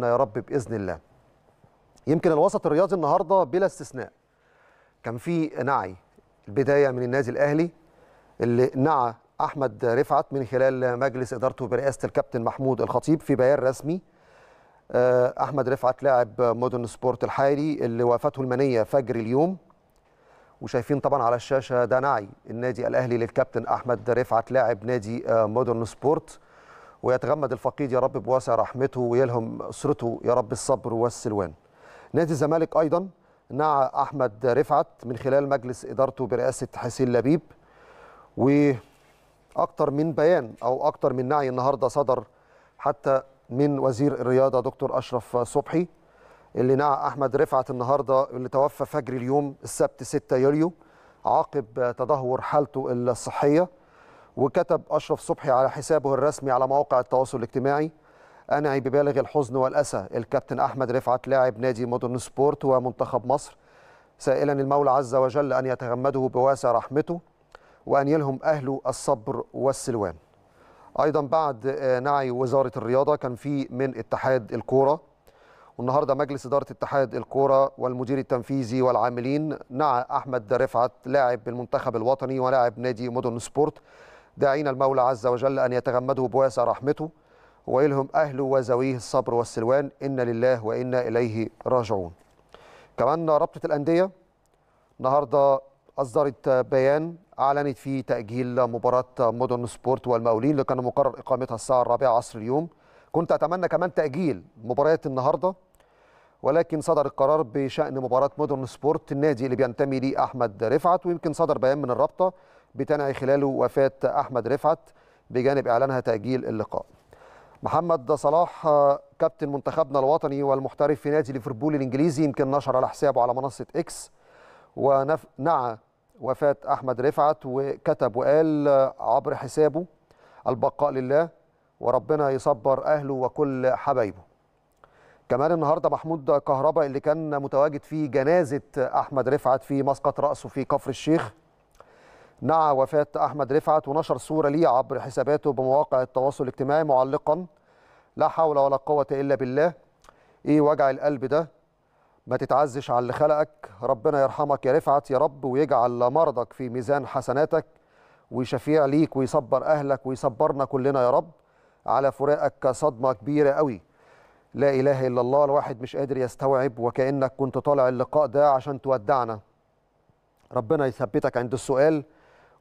لنا يا رب باذن الله يمكن الوسط الرياضي النهارده بلا استثناء كان في نعي البدايه من النادي الاهلي اللي نعى احمد رفعت من خلال مجلس ادارته برئاسه الكابتن محمود الخطيب في بيان رسمي آه، احمد رفعت لاعب مودرن سبورت الحالي اللي وافته المنيه فجر اليوم وشايفين طبعا على الشاشه ده نعي النادي الاهلي للكابتن احمد رفعت لاعب نادي آه، مودرن سبورت ويتغمد الفقيد يا رب بواسع رحمته ويلهم أسرته يا رب الصبر والسلوان نادي الزمالك أيضا نعى أحمد رفعت من خلال مجلس إدارته برئاسة حسين لبيب واكثر من بيان أو اكثر من نعي النهاردة صدر حتى من وزير الرياضة دكتور أشرف صبحي اللي نعى أحمد رفعت النهاردة اللي توفى فجر اليوم السبت 6 يوليو عقب تدهور حالته الصحية وكتب أشرف صبحي على حسابه الرسمي على مواقع التواصل الاجتماعي أنعي ببالغ الحزن والأسى الكابتن أحمد رفعت لاعب نادي مودرن سبورت ومنتخب مصر سائلا المولى عز وجل أن يتغمده بواسع رحمته وأن يلهم أهله الصبر والسلوان أيضا بعد آه، نعي وزارة الرياضة كان في من اتحاد الكورة والنهارده مجلس إدارة اتحاد الكورة والمدير التنفيذي والعاملين نعى أحمد رفعت لاعب المنتخب الوطني ولاعب نادي مودرن سبورت داعين المولى عز وجل أن يتغمده بواسع رحمته ويلهم أهله وزويه الصبر والسلوان إن لله وإنا إليه راجعون كمان رابطة الأندية النهاردة أصدرت بيان أعلنت فيه تأجيل مباراة مدن سبورت والمقاولين اللي كان مقرر إقامتها الساعة الرابعة عصر اليوم كنت أتمنى كمان تأجيل مباراة النهاردة ولكن صدر القرار بشأن مباراة مدن سبورت النادي اللي بينتمي ليه أحمد رفعت ويمكن صدر بيان من الرابطة بتنعي خلاله وفاة أحمد رفعت بجانب إعلانها تأجيل اللقاء محمد صلاح كابتن منتخبنا الوطني والمحترف في نادي ليفربول الإنجليزي يمكن نشر على حسابه على منصة إكس ونعى وفاة أحمد رفعت وكتب وقال عبر حسابه البقاء لله وربنا يصبر أهله وكل حبايبه كمان النهارده محمود كهربا اللي كان متواجد في جنازه احمد رفعت في مسقط راسه في كفر الشيخ نعى وفاة أحمد رفعت ونشر صورة ليه عبر حساباته بمواقع التواصل الاجتماعي معلقا لا حول ولا قوة إلا بالله إيه وجع القلب ده ما تتعزش على اللي خلقك ربنا يرحمك يا رفعت يا رب ويجعل مرضك في ميزان حسناتك ويشفيع ليك ويصبر أهلك ويصبرنا كلنا يا رب على فراقك صدمة كبيرة قوي لا إله إلا الله الواحد مش قادر يستوعب وكأنك كنت طالع اللقاء ده عشان تودعنا ربنا يثبتك عند السؤال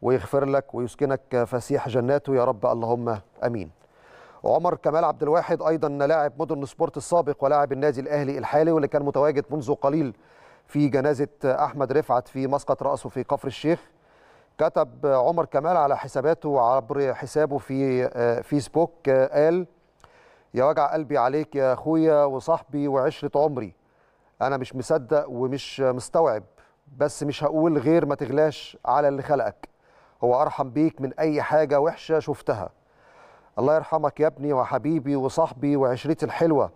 ويغفر لك ويسكنك فسيح جناته يا رب اللهم امين عمر كمال عبد الواحد ايضا لاعب مدن سبورت السابق ولاعب النادي الاهلي الحالي واللي كان متواجد منذ قليل في جنازه احمد رفعت في مسقط راسه في كفر الشيخ كتب عمر كمال على حساباته عبر حسابه في آه، فيسبوك آه، قال يا وجع قلبي عليك يا اخويا وصاحبي وعشره عمري انا مش مصدق ومش مستوعب بس مش هقول غير ما تغلاش على اللي خلقك هو ارحم بيك من اي حاجه وحشه شفتها الله يرحمك يا ابني وحبيبي وصاحبي وعشرتي الحلوه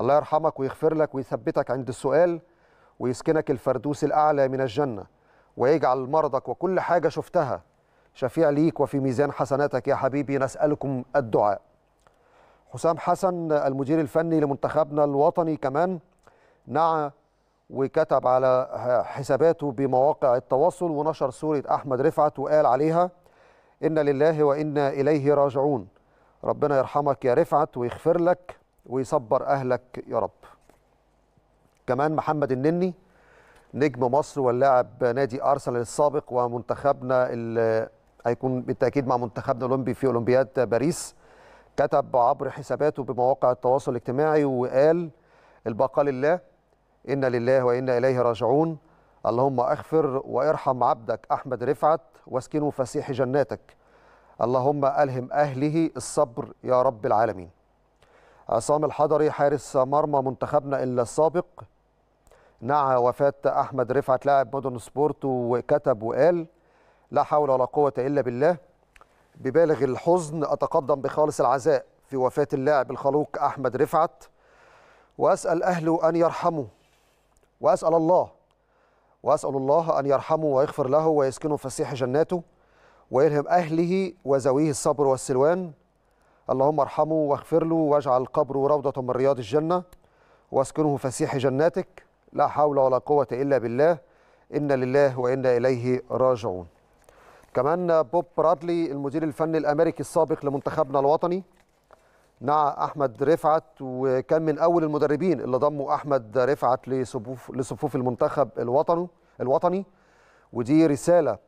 الله يرحمك ويغفر لك ويثبتك عند السؤال ويسكنك الفردوس الاعلى من الجنه ويجعل مرضك وكل حاجه شفتها شفيع ليك وفي ميزان حسناتك يا حبيبي نسالكم الدعاء حسام حسن المدير الفني لمنتخبنا الوطني كمان نعى وكتب على حساباته بمواقع التواصل ونشر صورة أحمد رفعت وقال عليها إن لله وإنا إليه راجعون ربنا يرحمك يا رفعت ويغفر لك ويصبر أهلك يا رب كمان محمد النني نجم مصر واللاعب نادي أرسنال السابق ومنتخبنا هيكون بالتأكيد مع منتخبنا الأولمبي في أولمبياد باريس كتب عبر حساباته بمواقع التواصل الاجتماعي وقال البقاء لله إنا لله وإنا إليه راجعون اللهم اغفر وارحم عبدك أحمد رفعت واسكنه فسيح جناتك اللهم ألهم أهله الصبر يا رب العالمين عصام الحضري حارس مرمى منتخبنا السابق نعى وفاة أحمد رفعت لاعب مدن سبورت وكتب وقال لا حول ولا قوة إلا بالله ببالغ الحزن أتقدم بخالص العزاء في وفاة اللاعب الخلوق أحمد رفعت وأسأل أهله أن يرحمه وأسأل الله وأسأل الله أن يرحمه ويغفر له ويسكنه فسيح جناته ويلهم أهله وزويه الصبر والسلوان اللهم ارحمه واغفر له واجعل قبره روضة من رياض الجنة واسكنه فسيح جناتك لا حول ولا قوة إلا بالله إن لله وإنا إليه راجعون كمان بوب برادلي المدير الفني الأمريكي السابق لمنتخبنا الوطني مع احمد رفعت وكان من اول المدربين اللي ضموا احمد رفعت لصفوف لصفوف المنتخب الوطني الوطني ودي رساله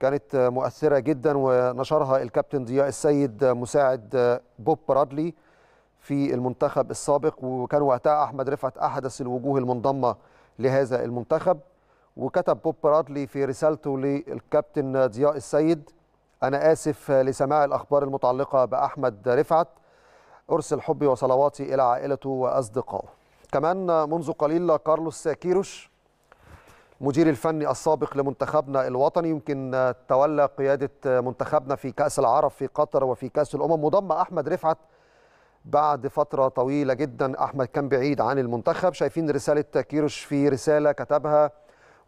كانت مؤثره جدا ونشرها الكابتن ضياء السيد مساعد بوب برادلي في المنتخب السابق وكان وقتها احمد رفعت احدث الوجوه المنضمه لهذا المنتخب وكتب بوب برادلي في رسالته للكابتن ضياء السيد انا اسف لسماع الاخبار المتعلقه باحمد رفعت أرسل حبي وصلواتي إلى عائلته وأصدقائه كمان منذ قليل كارلوس كيروش مدير الفني السابق لمنتخبنا الوطني يمكن تولى قيادة منتخبنا في كأس العرب في قطر وفي كأس الأمم مضم أحمد رفعت بعد فترة طويلة جدا أحمد كان بعيد عن المنتخب شايفين رسالة كيروش في رسالة كتبها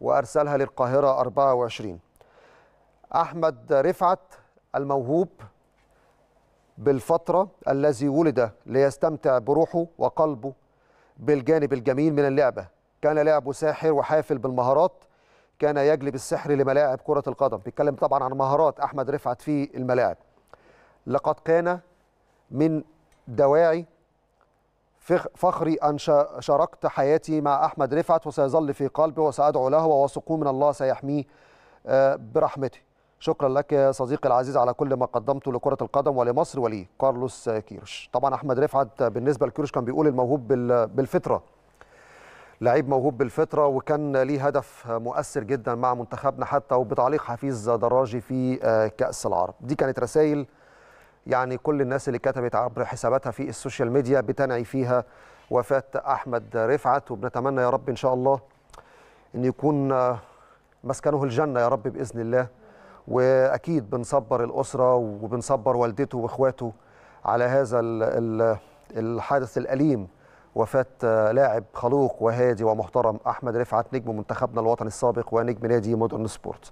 وأرسلها للقاهرة 24 أحمد رفعت الموهوب بالفترة الذي ولد ليستمتع بروحه وقلبه بالجانب الجميل من اللعبة كان لعبه ساحر وحافل بالمهارات كان يجلب السحر لملاعب كرة القدم بيتكلم طبعا عن مهارات أحمد رفعت في الملاعب لقد كان من دواعي فخري أن شاركت حياتي مع أحمد رفعت وسيظل في قلبي وسأدعو له ووثقوه من الله سيحميه آه، برحمته شكرا لك يا صديقي العزيز على كل ما قدمته لكرة القدم ولمصر ولي كارلوس كيروش طبعا أحمد رفعت بالنسبة لكيروش كان بيقول الموهوب بالفطرة لعيب موهوب بالفطرة وكان ليه هدف مؤثر جدا مع منتخبنا حتى وبتعليق حفيظ دراجي في آه، كأس العرب دي كانت رسائل يعني كل الناس اللي كتبت عبر حساباتها في السوشيال ميديا بتنعي فيها وفاة أحمد رفعت وبنتمنى يا رب إن شاء الله أن يكون آه، مسكنه الجنة يا رب بإذن الله واكيد بنصبر الاسره وبنصبر والدته واخواته على هذا الحادث الاليم وفاه لاعب خلوق وهادي ومحترم احمد رفعت نجم منتخبنا الوطني السابق ونجم نادي مودرن سبورت